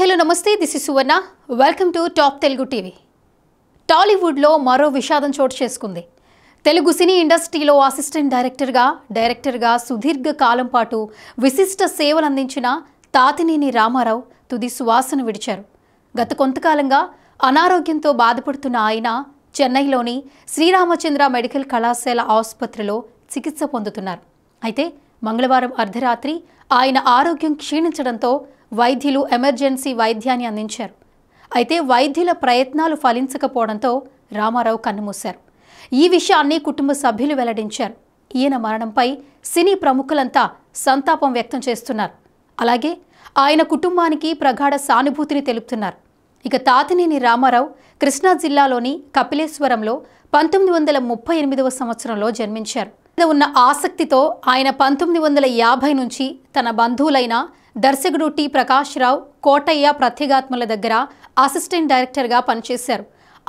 hello నమస్తే this is Suvarna welcome to top Telugu TV టాలీవుడ్లో మరో విషాదం చోటు చేసుకుంది తెలుగు సినీ ఇండస్ట్రీలో అసిస్టెంట్ డైరెక్టర్గా డైరెక్టర్గా సుదీర్ఘ కాలం పాటు విశిష్ట సేవలు అందించిన తాతినేని రామారావు తుది సువాసన విడిచారు గత కొంతకాలంగా అనారోగ్యంతో బాధపడుతున్న ఆయన చెన్నైలోని శ్రీరామచంద్ర మెడికల్ కళాశాల ఆసుపత్రిలో చికిత్స పొందుతున్నారు అయితే మంగళవారం అర్ధరాత్రి ఆయన ఆరోగ్యం క్షీణించడంతో వైద్యులు ఎమర్జెన్సీ వైద్యాన్ని అందించారు అయితే వైద్యుల ప్రయత్నాలు ఫలించకపోవడంతో రామారావు కన్నుమూశారు ఈ విషయాన్ని కుటుంబ సభ్యులు వెల్లడించారు ఈయన మరణంపై సినీ ప్రముఖులంతా సంతాపం వ్యక్తం చేస్తున్నారు అలాగే ఆయన కుటుంబానికి ప్రగాఢ సానుభూతిని తెలుపుతున్నారు ఇక తాతినేని రామారావు కృష్ణా జిల్లాలోని కపిలేశ్వరంలో పంతొమ్మిది వందల ముప్పై ఎనిమిదవ సంవత్సరంలో జన్మించారు ఉన్న ఆసక్తితో ఆయన పంతొమ్మిది వందల యాభై నుంచి తన బంధువులైన దర్శకుడు టి ప్రకాష్ రావు కోటయ్య ప్రత్యేగాత్మల దగ్గర అసిస్టెంట్ డైరెక్టర్గా పనిచేశారు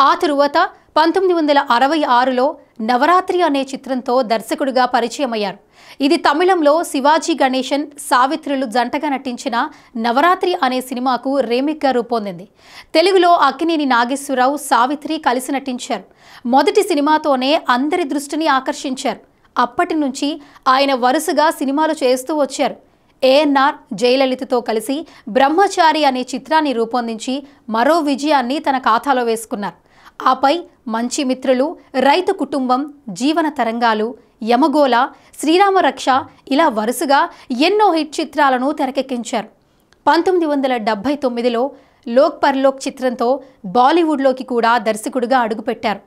ఆ తరువాత పంతొమ్మిది వందల అరవై ఆరులో నవరాత్రి అనే చిత్రంతో దర్శకుడిగా పరిచయమయ్యారు ఇది తమిళంలో శివాజీ గణేశన్ సావిత్రులు జంటగా నటించిన నవరాత్రి అనే సినిమాకు రీమేక్గా రూపొందింది తెలుగులో అక్కినేని నాగేశ్వరరావు సావిత్రి కలిసి నటించారు మొదటి సినిమాతోనే అందరి దృష్టిని ఆకర్షించారు అప్పటి నుంచి ఆయన వరుసగా సినిమాలు చేస్తూ వచ్చారు ఏఎన్ఆర్ జయలలితతో కలిసి బ్రహ్మచారి అనే చిత్రాన్ని రూపొందించి మరో విజయాన్ని తన ఖాతాలో వేసుకున్నారు ఆపై మంచి మిత్రులు రైతు కుటుంబం జీవన తరంగాలు యమగోళ శ్రీరామరక్ష ఇలా వరుసగా ఎన్నో హిట్ చిత్రాలను తెరకెక్కించారు పంతొమ్మిది వందల డెబ్భై తొమ్మిదిలో లోక్ పర్లోక్ చిత్రంతో బాలీవుడ్లోకి కూడా దర్శకుడిగా అడుగుపెట్టారు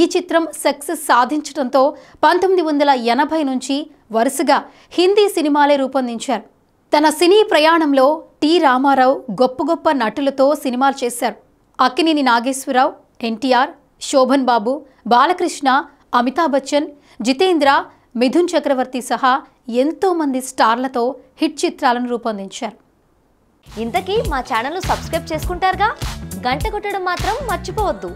ఈ చిత్రం సక్సెస్ సాధించడంతో పంతొమ్మిది వందల ఎనభై నుంచి వరుసగా హిందీ సినిమాలే రూపొందించారు తన సినీ ప్రయాణంలో టి రామారావు గొప్ప గొప్ప నటులతో సినిమాలు చేశారు అక్కినేని నాగేశ్వరరావు ఎన్టీఆర్ శోభన్ బాబు బాలకృష్ణ అమితాబ్ బచ్చన్ జితేంద్ర మిథున్ చక్రవర్తి సహా ఎంతోమంది స్టార్లతో హిట్ చిత్రాలను రూపొందించారు ఇంతకీ మా ఛానల్ను సబ్స్క్రైబ్ చేసుకుంటారుగా గంట కొట్టడం మాత్రం మర్చిపోవద్దు